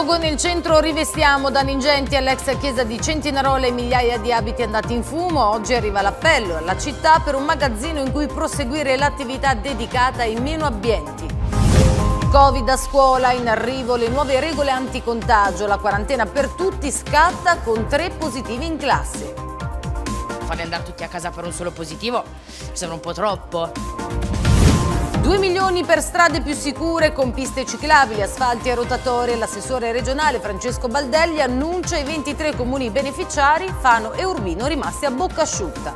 Rogo nel centro rivestiamo danni ingenti all'ex chiesa di Centinarola e migliaia di abiti andati in fumo. Oggi arriva l'appello alla città per un magazzino in cui proseguire l'attività dedicata ai meno abbienti. Covid a scuola, in arrivo le nuove regole anticontagio, la quarantena per tutti scatta con tre positivi in classe. Farli andare tutti a casa per un solo positivo sembra un po' troppo. 2 milioni per strade più sicure con piste ciclabili, asfalti e rotatorie. L'assessore regionale Francesco Baldelli annuncia i 23 comuni beneficiari, Fano e Urbino rimasti a bocca asciutta.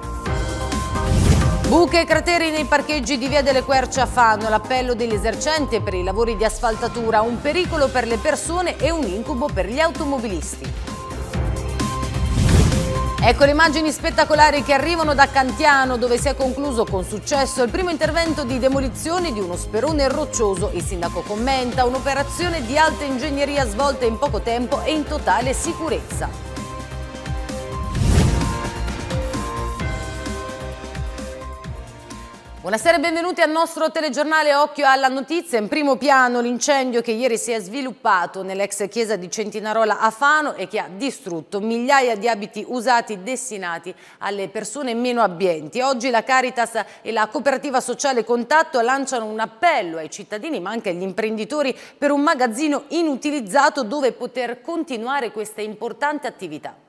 Buche e crateri nei parcheggi di Via delle Querce a Fano, l'appello dell'esercente per i lavori di asfaltatura, un pericolo per le persone e un incubo per gli automobilisti. Ecco le immagini spettacolari che arrivano da Cantiano dove si è concluso con successo il primo intervento di demolizione di uno sperone roccioso. Il sindaco commenta un'operazione di alta ingegneria svolta in poco tempo e in totale sicurezza. Buonasera e benvenuti al nostro telegiornale Occhio alla Notizia. In primo piano l'incendio che ieri si è sviluppato nell'ex chiesa di Centinarola a Fano e che ha distrutto migliaia di abiti usati destinati alle persone meno abbienti. Oggi la Caritas e la cooperativa sociale Contatto lanciano un appello ai cittadini ma anche agli imprenditori per un magazzino inutilizzato dove poter continuare questa importante attività.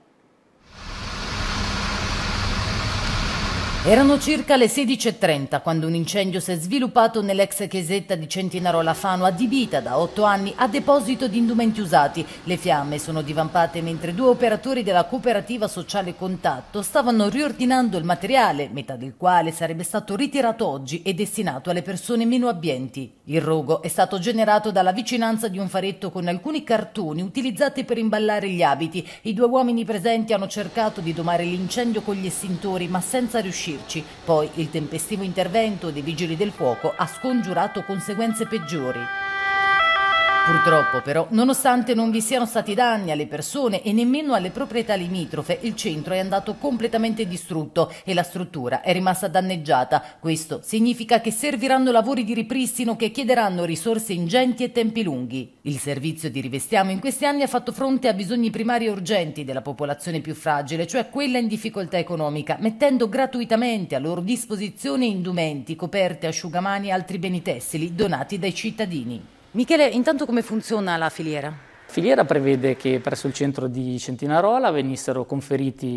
Erano circa le 16.30 quando un incendio si è sviluppato nell'ex chiesetta di Centinarola Fano adibita da otto anni a deposito di indumenti usati. Le fiamme sono divampate mentre due operatori della cooperativa sociale Contatto stavano riordinando il materiale, metà del quale sarebbe stato ritirato oggi e destinato alle persone meno abbienti. Il rogo è stato generato dalla vicinanza di un faretto con alcuni cartoni utilizzati per imballare gli abiti. I due uomini presenti hanno cercato di domare l'incendio con gli estintori ma senza riuscire riuscirci. Poi il tempestivo intervento dei vigili del fuoco ha scongiurato conseguenze peggiori. Purtroppo però, nonostante non vi siano stati danni alle persone e nemmeno alle proprietà limitrofe, il centro è andato completamente distrutto e la struttura è rimasta danneggiata. Questo significa che serviranno lavori di ripristino che chiederanno risorse ingenti e tempi lunghi. Il servizio di Rivestiamo in questi anni ha fatto fronte a bisogni primari e urgenti della popolazione più fragile, cioè quella in difficoltà economica, mettendo gratuitamente a loro disposizione indumenti, coperte, asciugamani e altri beni tessili donati dai cittadini. Michele, intanto come funziona la filiera? La filiera prevede che presso il centro di Centinarola venissero conferiti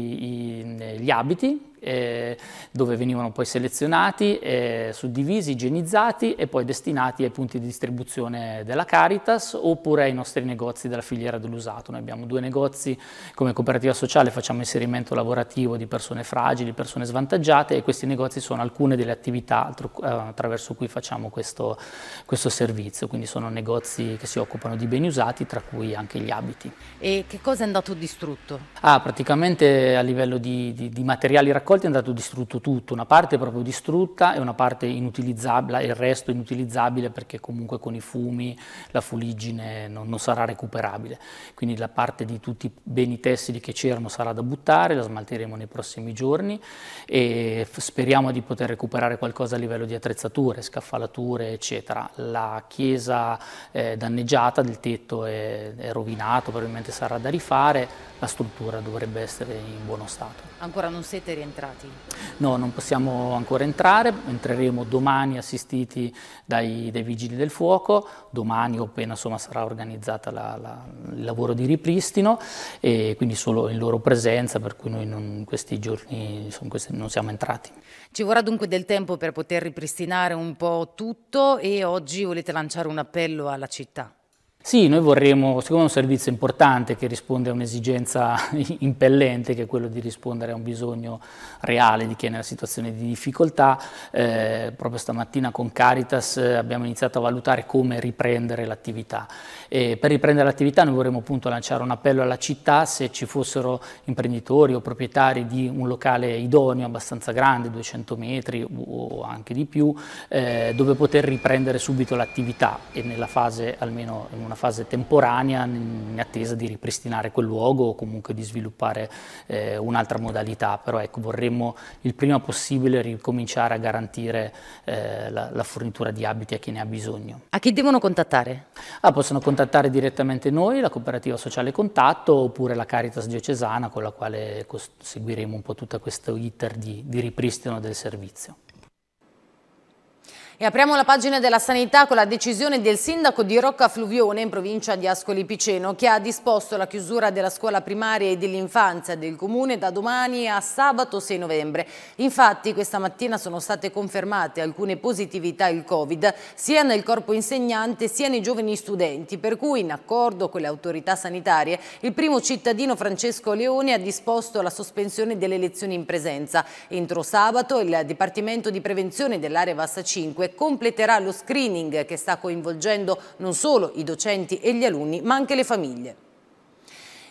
gli abiti eh, dove venivano poi selezionati, eh, suddivisi, igienizzati e poi destinati ai punti di distribuzione della Caritas oppure ai nostri negozi della filiera dell'usato. Noi abbiamo due negozi come cooperativa sociale, facciamo inserimento lavorativo di persone fragili, persone svantaggiate e questi negozi sono alcune delle attività eh, attraverso cui facciamo questo, questo servizio, quindi sono negozi che si occupano di beni usati, tra cui anche gli abiti. E che cosa è andato distrutto? Ah, praticamente a livello di, di, di materiali raccolti raccolti è andato distrutto tutto, una parte proprio distrutta e una parte inutilizzabile, il resto inutilizzabile perché comunque con i fumi la fuliggine non, non sarà recuperabile. Quindi la parte di tutti i beni tessili che c'erano sarà da buttare, la smalteremo nei prossimi giorni e speriamo di poter recuperare qualcosa a livello di attrezzature, scaffalature, eccetera. La chiesa è eh, danneggiata, il tetto è, è rovinato, probabilmente sarà da rifare, la struttura dovrebbe essere in buono stato. Ancora non siete rientrati? entrati? No, non possiamo ancora entrare, entreremo domani assistiti dai, dai vigili del fuoco, domani o appena insomma, sarà organizzata la, la, il lavoro di ripristino e quindi solo in loro presenza, per cui noi in questi giorni insomma, questi non siamo entrati. Ci vorrà dunque del tempo per poter ripristinare un po' tutto e oggi volete lanciare un appello alla città? Sì, noi vorremmo, siccome è un servizio importante che risponde a un'esigenza impellente, che è quello di rispondere a un bisogno reale di chi è nella situazione di difficoltà, eh, proprio stamattina con Caritas eh, abbiamo iniziato a valutare come riprendere l'attività. per riprendere l'attività noi vorremmo appunto lanciare un appello alla città se ci fossero imprenditori o proprietari di un locale idoneo abbastanza grande, 200 metri o anche di più, eh, dove poter riprendere subito l'attività e nella fase almeno in una una fase temporanea in attesa di ripristinare quel luogo o comunque di sviluppare eh, un'altra modalità, però ecco, vorremmo il prima possibile ricominciare a garantire eh, la, la, fornitura di abiti a chi ne ha bisogno. A chi devono contattare? Ah, possono contattare direttamente noi, la cooperativa sociale Contatto oppure la Caritas diocesana con la quale seguiremo un po' tutto questo iter di, di ripristino del servizio. E apriamo la pagina della sanità con la decisione del sindaco di Rocca Fluvione in provincia di Ascoli Piceno che ha disposto la chiusura della scuola primaria e dell'infanzia del comune da domani a sabato 6 novembre. Infatti questa mattina sono state confermate alcune positività il Covid sia nel corpo insegnante sia nei giovani studenti per cui in accordo con le autorità sanitarie il primo cittadino Francesco Leone ha disposto la sospensione delle lezioni in presenza. Entro sabato il Dipartimento di Prevenzione dell'area Vassa 5 completerà lo screening che sta coinvolgendo non solo i docenti e gli alunni, ma anche le famiglie.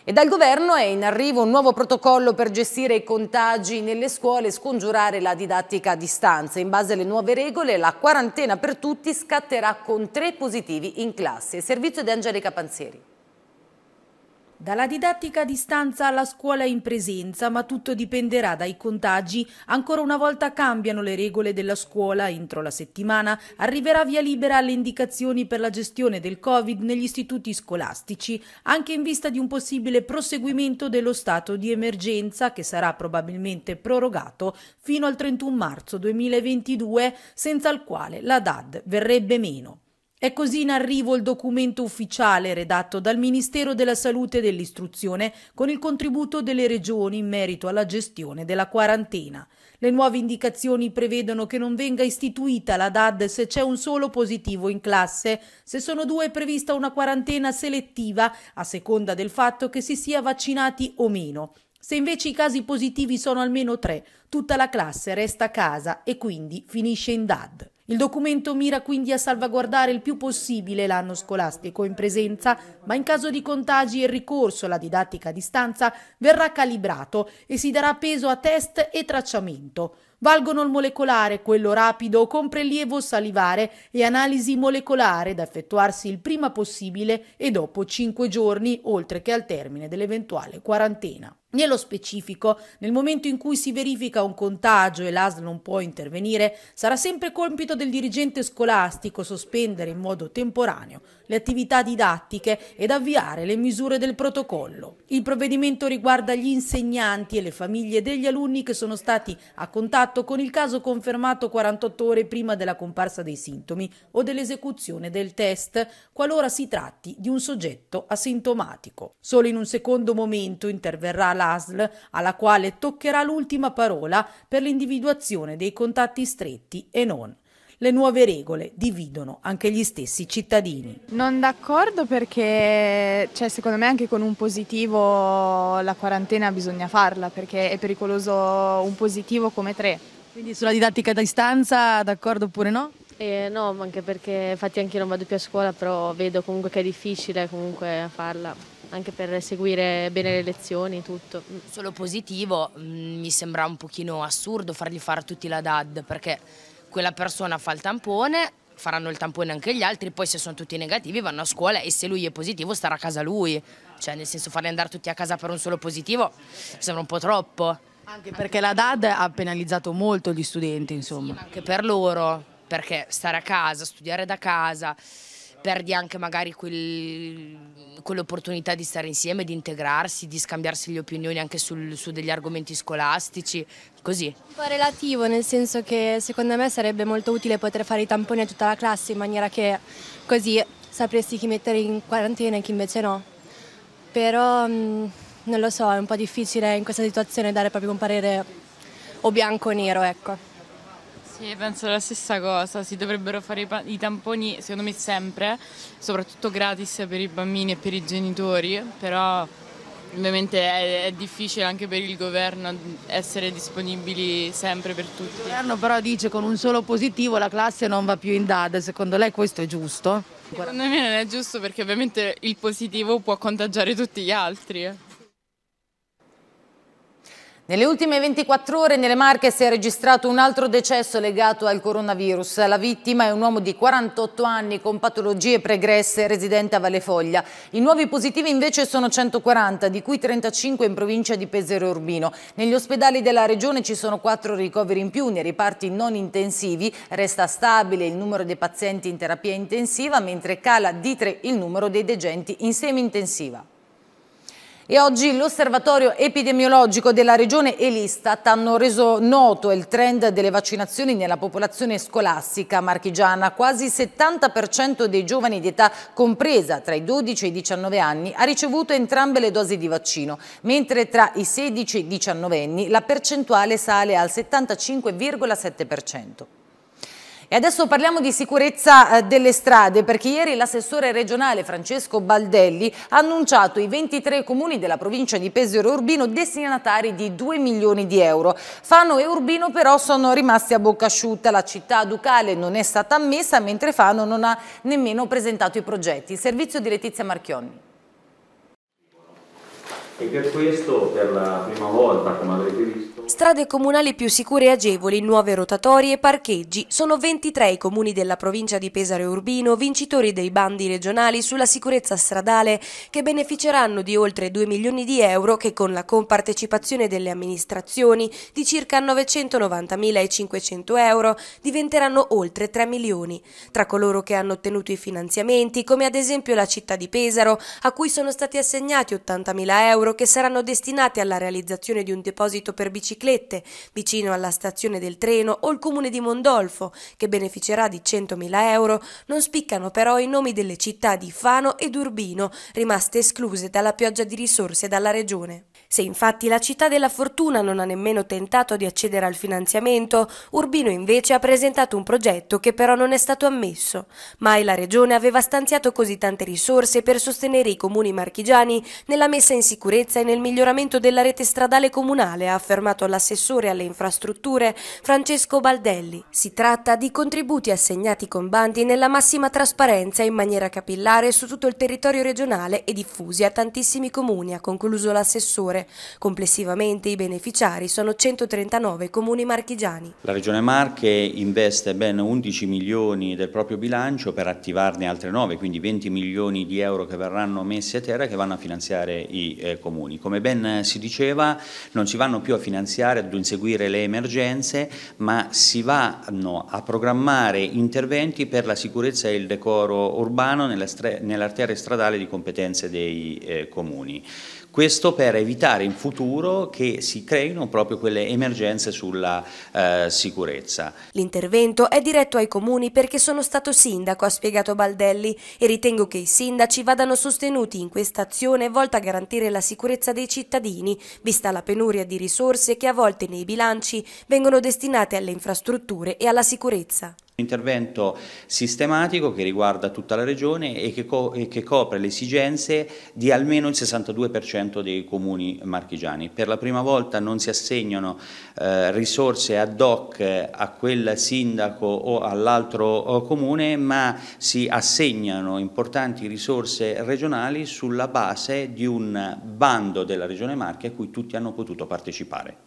E dal governo è in arrivo un nuovo protocollo per gestire i contagi nelle scuole e scongiurare la didattica a distanza. In base alle nuove regole la quarantena per tutti scatterà con tre positivi in classe. servizio di Angelica Panzeri. Dalla didattica a distanza alla scuola in presenza, ma tutto dipenderà dai contagi. Ancora una volta cambiano le regole della scuola. Entro la settimana arriverà via libera alle indicazioni per la gestione del Covid negli istituti scolastici, anche in vista di un possibile proseguimento dello stato di emergenza che sarà probabilmente prorogato fino al 31 marzo 2022, senza il quale la DAD verrebbe meno. È così in arrivo il documento ufficiale redatto dal Ministero della Salute e dell'Istruzione con il contributo delle regioni in merito alla gestione della quarantena. Le nuove indicazioni prevedono che non venga istituita la DAD se c'è un solo positivo in classe, se sono due è prevista una quarantena selettiva a seconda del fatto che si sia vaccinati o meno. Se invece i casi positivi sono almeno tre, tutta la classe resta a casa e quindi finisce in DAD. Il documento mira quindi a salvaguardare il più possibile l'anno scolastico in presenza, ma in caso di contagi il ricorso alla didattica a distanza verrà calibrato e si darà peso a test e tracciamento. Valgono il molecolare, quello rapido, con prelievo salivare e analisi molecolare da effettuarsi il prima possibile e dopo 5 giorni, oltre che al termine dell'eventuale quarantena. Nello specifico, nel momento in cui si verifica un contagio e l'ASL non può intervenire, sarà sempre compito del dirigente scolastico sospendere in modo temporaneo le attività didattiche ed avviare le misure del protocollo. Il provvedimento riguarda gli insegnanti e le famiglie degli alunni che sono stati a contatto fatto con il caso confermato 48 ore prima della comparsa dei sintomi o dell'esecuzione del test, qualora si tratti di un soggetto asintomatico. Solo in un secondo momento interverrà l'ASL, alla quale toccherà l'ultima parola per l'individuazione dei contatti stretti e non. Le nuove regole dividono anche gli stessi cittadini. Non d'accordo perché cioè, secondo me anche con un positivo la quarantena bisogna farla perché è pericoloso un positivo come tre. Quindi sulla didattica a distanza d'accordo oppure no? Eh, no, anche perché infatti anche io non vado più a scuola, però vedo comunque che è difficile comunque farla, anche per seguire bene le lezioni e tutto. Solo positivo, mm, mi sembra un pochino assurdo fargli fare tutti la DAD, perché quella persona fa il tampone, faranno il tampone anche gli altri, poi se sono tutti negativi vanno a scuola e se lui è positivo starà a casa lui. Cioè nel senso farli andare tutti a casa per un solo positivo sembra un po' troppo. Anche perché la DAD ha penalizzato molto gli studenti, insomma. Sì, anche per loro, perché stare a casa, studiare da casa, perdi anche magari quel, quell'opportunità di stare insieme, di integrarsi, di scambiarsi le opinioni anche sul, su degli argomenti scolastici, così. Un po' relativo, nel senso che secondo me sarebbe molto utile poter fare i tamponi a tutta la classe in maniera che così sapresti chi mettere in quarantena e chi invece no. Però mm, non lo so, è un po' difficile in questa situazione dare proprio un parere o bianco o nero, ecco. Sì, penso la stessa cosa, si dovrebbero fare i, i, tamponi secondo me sempre, soprattutto gratis per i bambini e per i genitori, però ovviamente è, è difficile anche per il governo essere disponibili sempre per tutti. Il governo però dice con un solo positivo la classe non va più in DAD, secondo lei questo è giusto? Secondo me non è giusto perché ovviamente il positivo può contagiare tutti gli altri. Nelle ultime 24 ore nelle Marche si è registrato un altro decesso legato al coronavirus. La vittima è un uomo di 48 anni con patologie pregresse residente a Vallefoglia. I nuovi positivi invece sono 140, di cui 35 in provincia di Pesero Urbino. Negli ospedali della regione ci sono 4 ricoveri in più, nei riparti non intensivi resta stabile il numero dei pazienti in terapia intensiva, mentre cala di 3 il numero dei degenti in semi intensiva. E oggi l'osservatorio epidemiologico della regione e l'Istat hanno reso noto il trend delle vaccinazioni nella popolazione scolastica marchigiana. Quasi il 70% dei giovani di età compresa tra i 12 e i 19 anni ha ricevuto entrambe le dosi di vaccino, mentre tra i 16 e i 19 anni la percentuale sale al 75,7%. E adesso parliamo di sicurezza eh, delle strade perché ieri l'assessore regionale Francesco Baldelli ha annunciato i 23 comuni della provincia di Pesero Urbino destinatari di 2 milioni di euro. Fano e Urbino però sono rimasti a bocca asciutta, la città ducale non è stata ammessa mentre Fano non ha nemmeno presentato i progetti. Servizio di Letizia Marchionni. E per questo, per la prima volta, come avrete visto, strade comunali più sicure e agevoli, nuove rotatorie e parcheggi. Sono 23 i comuni della provincia di Pesaro e Urbino, vincitori dei bandi regionali sulla sicurezza stradale, che beneficeranno di oltre 2 milioni di euro che con la compartecipazione delle amministrazioni di circa 990.500 euro diventeranno oltre 3 milioni. Tra coloro che hanno ottenuto i finanziamenti, come ad esempio la città di Pesaro, a cui sono stati assegnati 80.000 euro che saranno destinati alla realizzazione di un deposito per bicicletta, Raclette, vicino alla stazione del treno, o il comune di Mondolfo, che beneficerà di 100.000 euro, non spiccano però i nomi delle città di Fano ed Urbino, rimaste escluse dalla pioggia di risorse dalla regione. Se infatti la città della fortuna non ha nemmeno tentato di accedere al finanziamento, Urbino invece ha presentato un progetto che però non è stato ammesso. Mai la regione aveva stanziato così tante risorse per sostenere i comuni marchigiani nella messa in sicurezza e nel miglioramento della rete stradale comunale, ha affermato l'assessore alle infrastrutture Francesco Baldelli. Si tratta di contributi assegnati con bandi nella massima trasparenza in maniera capillare su tutto il territorio regionale e diffusi a tantissimi comuni, ha concluso l'assessore settore. Complessivamente i beneficiari sono 139 comuni marchigiani. La Regione Marche investe ben 11 milioni del proprio bilancio per attivarne altre 9, quindi 20 milioni di euro che verranno messi a terra e che vanno a finanziare i eh, comuni. Come ben si diceva non si vanno più a finanziare, ad inseguire le emergenze, ma si vanno a programmare interventi per la sicurezza e il decoro urbano nell'arteria stradale di competenze dei eh, comuni. Questo per evitare in futuro che si creino proprio quelle emergenze sulla eh, sicurezza. L'intervento è diretto ai comuni perché sono stato sindaco, ha spiegato Baldelli, e ritengo che i sindaci vadano sostenuti in questa azione volta a garantire la sicurezza dei cittadini, vista la penuria di risorse che a volte nei bilanci vengono destinate alle infrastrutture e alla sicurezza. Un intervento sistematico che riguarda tutta la regione e che, co e che copre le esigenze di almeno il 62% dei comuni marchigiani. Per la prima volta non si assegnano eh, risorse ad hoc eh, a quel sindaco o all'altro eh, comune, ma si assegnano importanti risorse regionali sulla base di un bando della Regione Marche a cui tutti hanno potuto partecipare.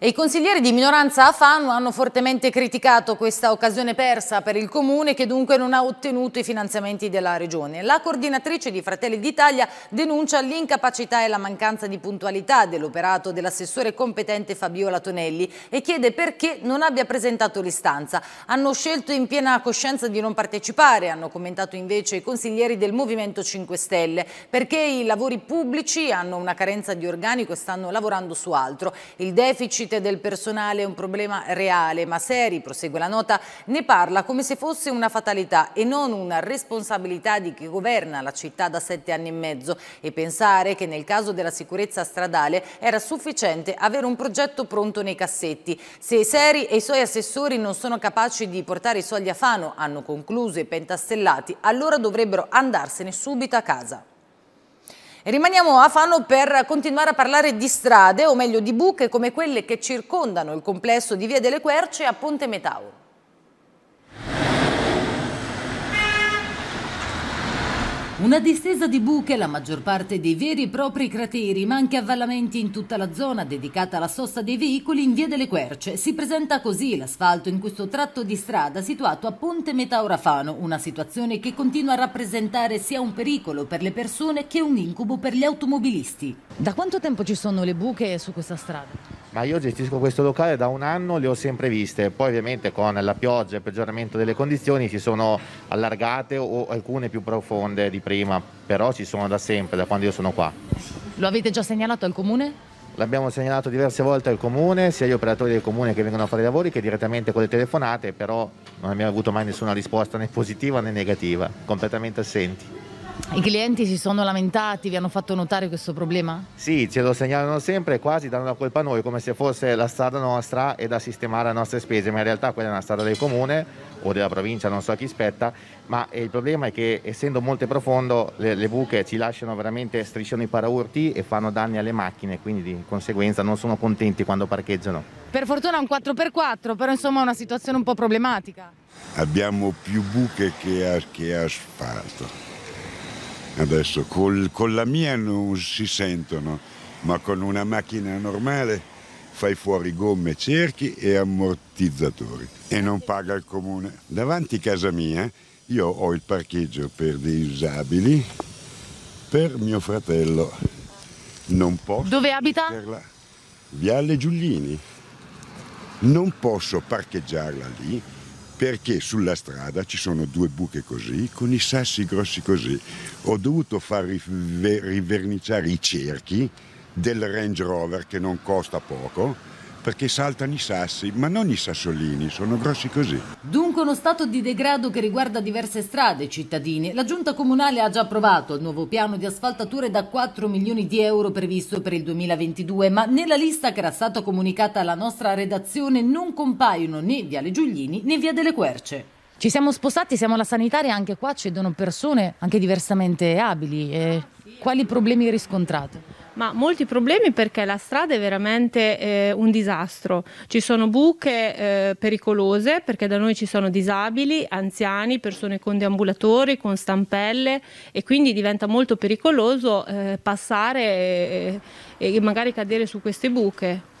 E I consiglieri di minoranza a Fano hanno fortemente criticato questa occasione persa per il Comune che dunque non ha ottenuto i finanziamenti della Regione. La coordinatrice di Fratelli d'Italia denuncia l'incapacità e la mancanza di puntualità dell'operato dell'assessore competente Fabiola Tonelli e chiede perché non abbia presentato l'istanza. Hanno scelto in piena coscienza di non partecipare, hanno commentato invece i consiglieri del Movimento 5 Stelle, perché i lavori pubblici hanno una carenza di organico e stanno lavorando su altro. Il deficit uscite del personale è un problema reale, ma Seri, prosegue la nota, ne parla come se fosse una fatalità e non una responsabilità di chi governa la città da sette anni e mezzo e pensare che nel caso della sicurezza stradale era sufficiente avere un progetto pronto nei cassetti. Se Seri e i suoi assessori non sono capaci di portare i soldi a Fano, hanno concluso i pentastellati, allora dovrebbero andarsene subito a casa rimaniamo a Fano per continuare a parlare di strade, o meglio di buche come quelle che circondano il complesso di Via delle Querce a Ponte Metauro. Una distesa di buche, la maggior parte dei veri e propri crateri, ma anche avvallamenti in tutta la zona dedicata alla sosta dei veicoli in via delle Querce. Si presenta così l'asfalto in questo tratto di strada situato a Ponte Metaurafano, una situazione che continua a rappresentare sia un pericolo per le persone che un incubo per gli automobilisti. Da quanto tempo ci sono le buche su questa strada? ma io gestisco questo locale da un anno, le ho sempre viste, poi ovviamente con la pioggia e il peggioramento delle condizioni si sono allargate o alcune più profonde di prima, però ci sono da sempre, da quando io sono qua. Lo avete già segnalato al comune? L'abbiamo segnalato diverse volte al comune, sia gli operatori del comune che vengono a fare i lavori che direttamente con le telefonate, però non abbiamo avuto mai nessuna risposta né positiva né negativa, completamente assenti. I clienti si sono lamentati, vi hanno fatto notare questo problema? Sì, ce lo segnalano sempre e quasi danno la colpa a noi, come se fosse la strada nostra e da sistemare a nostre spese, ma in realtà quella è una strada del comune o della provincia, non so a chi spetta, ma il problema è che essendo molto profondo le, le buche ci lasciano veramente, strisciano i paraurti e fanno danni alle macchine, quindi di conseguenza non sono contenti quando parcheggiano. Per fortuna è un 4x4, però insomma è una situazione un po' problematica. Abbiamo più buche che, che asfalto Adesso col, con la mia non si sentono, ma con una macchina normale fai fuori gomme, cerchi e ammortizzatori e non paga il comune. Davanti a casa mia io ho il parcheggio per disabili per mio fratello. Non posso. Dove abita? La... Viale Giuglini. Non posso parcheggiarla lì perché sulla strada ci sono due buche così, con i sassi grossi così. Ho dovuto far riverniciare i cerchi del Range Rover che non costa poco perché saltano i sassi, ma non i sassolini, sono grossi così. Dunque uno stato di degrado che riguarda diverse strade cittadine. La giunta comunale ha già approvato il nuovo piano di asfaltature da 4 milioni di euro previsto per il 2022, ma nella lista che era stata comunicata alla nostra redazione non compaiono né Viale Giuglini né Via delle Querce. Ci siamo spostati, siamo alla sanitaria, e anche qua cedono persone anche diversamente abili. E eh, quali problemi riscontrate? Ma molti problemi perché la strada è veramente eh, un disastro. Ci sono buche eh, pericolose perché da noi ci sono disabili, anziani, persone con deambulatori, con stampelle e quindi diventa molto pericoloso eh, passare e, eh, e magari cadere su queste buche.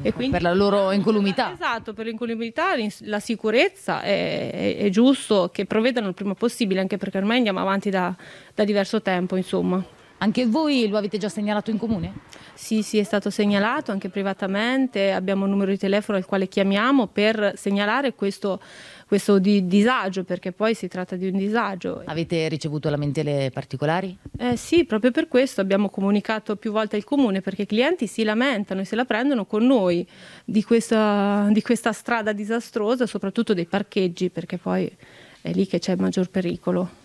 Quindi, per la loro incolumità. Esatto, per l'incolumità, la sicurezza è, è, giusto che provvedano il prima possibile, anche perché ormai andiamo avanti da, da diverso tempo, insomma. Anche voi lo avete già segnalato in comune? Sì, sì, è stato segnalato anche privatamente, abbiamo un numero di telefono al quale chiamiamo per segnalare questo, questo di disagio, perché poi si tratta di un disagio. Avete ricevuto lamentele particolari? Eh, sì, proprio per questo abbiamo comunicato più volte al comune, perché i clienti si lamentano e se la prendono con noi di questa, di questa strada disastrosa, soprattutto dei parcheggi, perché poi è lì che c'è il maggior pericolo.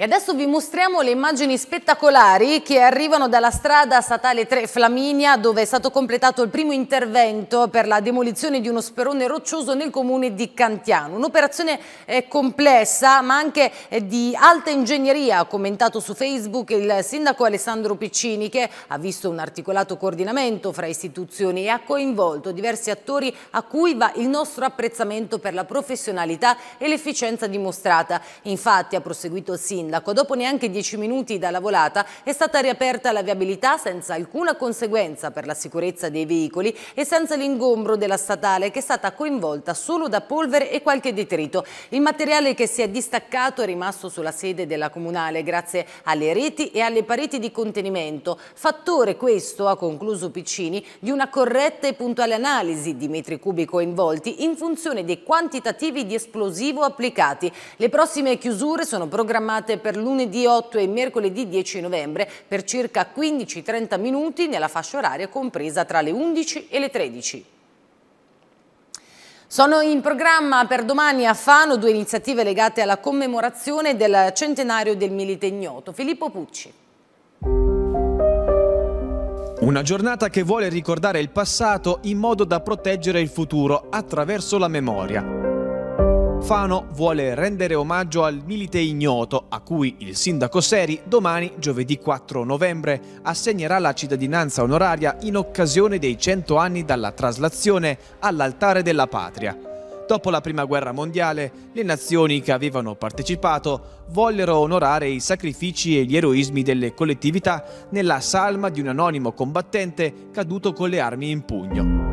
E adesso vi mostriamo le immagini spettacolari che arrivano dalla strada statale 3 Flaminia dove è stato completato il primo intervento per la demolizione di uno sperone roccioso nel comune di Cantiano. Un'operazione eh, complessa ma anche eh, di alta ingegneria, ha commentato su Facebook il sindaco Alessandro Piccini che ha visto un articolato coordinamento fra istituzioni e ha coinvolto diversi attori a cui va il nostro apprezzamento per la professionalità e l'efficienza dimostrata. Infatti ha proseguito il sindaco sindaco. Dopo neanche 10 minuti dalla volata è stata riaperta la viabilità senza alcuna conseguenza per la sicurezza dei veicoli e senza l'ingombro della statale che è stata coinvolta solo da polvere e qualche detrito. Il materiale che si è distaccato è rimasto sulla sede della comunale grazie alle reti e alle pareti di contenimento. Fattore questo, ha concluso Piccini, di una corretta e puntuale analisi di metri cubi coinvolti in funzione dei quantitativi di esplosivo applicati. Le prossime chiusure sono programmate per lunedì 8 e mercoledì 10 novembre per circa 15-30 minuti nella fascia oraria compresa tra le 11 e le 13. Sono in programma per domani a Fano due iniziative legate alla commemorazione del centenario del Milite Ignoto. Filippo Pucci. Una giornata che vuole ricordare il passato in modo da proteggere il futuro attraverso la memoria. Alfano vuole rendere omaggio al milite ignoto a cui il sindaco Seri domani, giovedì 4 novembre, assegnerà la cittadinanza onoraria in occasione dei 100 anni dalla traslazione all'altare della patria. Dopo la Prima Guerra Mondiale, le nazioni che avevano partecipato vollero onorare i sacrifici e gli eroismi delle collettività nella salma di un anonimo combattente caduto con le armi in pugno.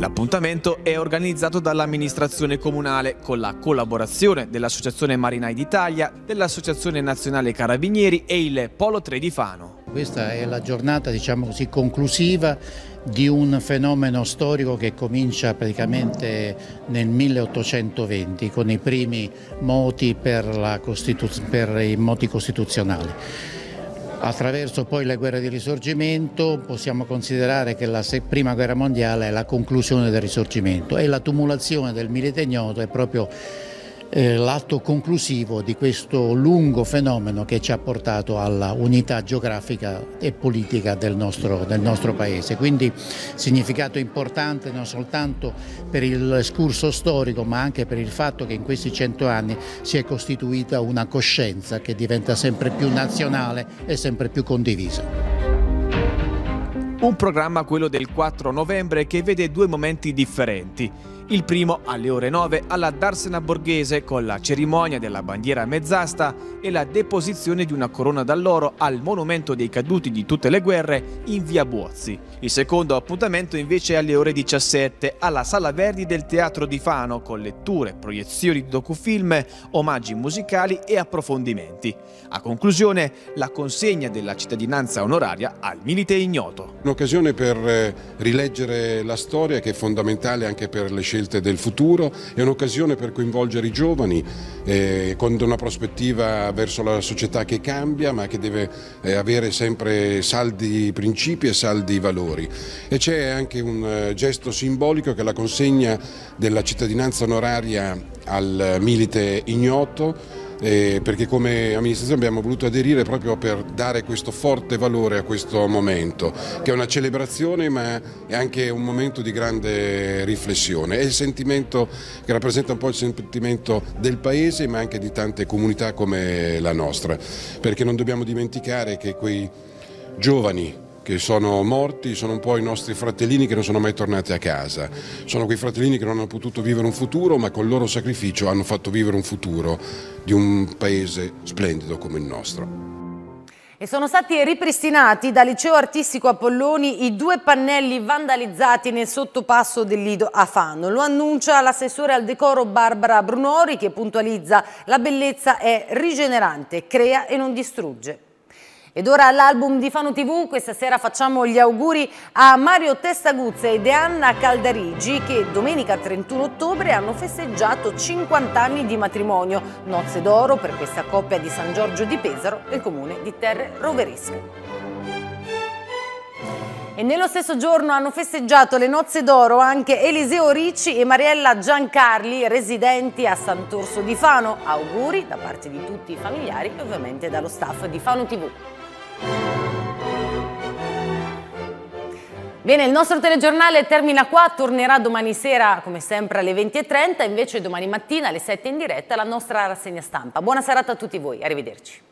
L'appuntamento è organizzato dall'amministrazione comunale con la collaborazione dell'Associazione Marinai d'Italia, dell'Associazione Nazionale Carabinieri e il Polo 3 di Fano. Questa è la giornata diciamo così, conclusiva di un fenomeno storico che comincia praticamente nel 1820 con i primi moti per, per i moti costituzionali. Attraverso poi le guerre di risorgimento possiamo considerare che la prima guerra mondiale è la conclusione del risorgimento e la tumulazione del milite ignoto è proprio eh, l'atto conclusivo di questo lungo fenomeno che ci ha portato alla unità geografica e politica del nostro, del nostro Paese. Quindi significato importante non soltanto per il scurso storico ma anche per il fatto che in questi cento anni si è costituita una coscienza che diventa sempre più nazionale e sempre più condivisa. Un programma quello del 4 novembre che vede due momenti differenti il primo alle ore 9 alla Darsena Borghese con la cerimonia della bandiera mezzasta e la deposizione di una corona d'alloro al monumento dei caduti di tutte le guerre in via Buozzi. Il secondo appuntamento invece è alle ore 17 alla Sala Verdi del Teatro di Fano con letture, proiezioni di docufilm, omaggi musicali e approfondimenti. A conclusione la consegna della cittadinanza onoraria al milite ignoto. Un'occasione per eh, rileggere la storia che è fondamentale anche per le scelte scelte del futuro, è un'occasione per coinvolgere i giovani eh, con una prospettiva verso la società che cambia ma che deve eh, avere sempre saldi principi e saldi valori. E c'è anche un eh, gesto simbolico che è la consegna della cittadinanza onoraria al milite ignoto eh, perché come amministrazione abbiamo voluto aderire proprio per dare questo forte valore a questo momento, che è una celebrazione ma è anche un momento di grande riflessione. È il sentimento che rappresenta un po' il sentimento del Paese ma anche di tante comunità come la nostra, perché non dobbiamo dimenticare che quei giovani che sono morti sono un po' i nostri fratellini che non sono mai tornati a casa. Sono quei fratellini che non hanno potuto vivere un futuro, ma col loro sacrificio hanno fatto vivere un futuro di un paese splendido come il nostro e sono stati ripristinati dal liceo artistico Apolloni i due pannelli vandalizzati nel sottopasso del Lido a Fano. Lo annuncia l'assessore al decoro Barbara Brunori che puntualizza la bellezza è rigenerante, crea e non distrugge. Ed ora all'album di Fano TV, questa sera facciamo gli auguri a Mario Testaguzza ed Anna Caldarigi che domenica 31 ottobre hanno festeggiato 50 anni di matrimonio, nozze d'oro per questa coppia di San Giorgio di Pesaro del comune di Terre Roveresche. E nello stesso giorno hanno festeggiato le nozze d'oro anche Eliseo Ricci e Mariella Giancarli, residenti a Sant'Orso di Fano. Auguri da parte di tutti i familiari e ovviamente dallo staff di Fano TV. Bene, il nostro telegiornale termina qua, tornerà domani sera come sempre alle 20.30, invece domani mattina alle 7 in diretta la nostra rassegna stampa. Buona serata a tutti voi, arrivederci.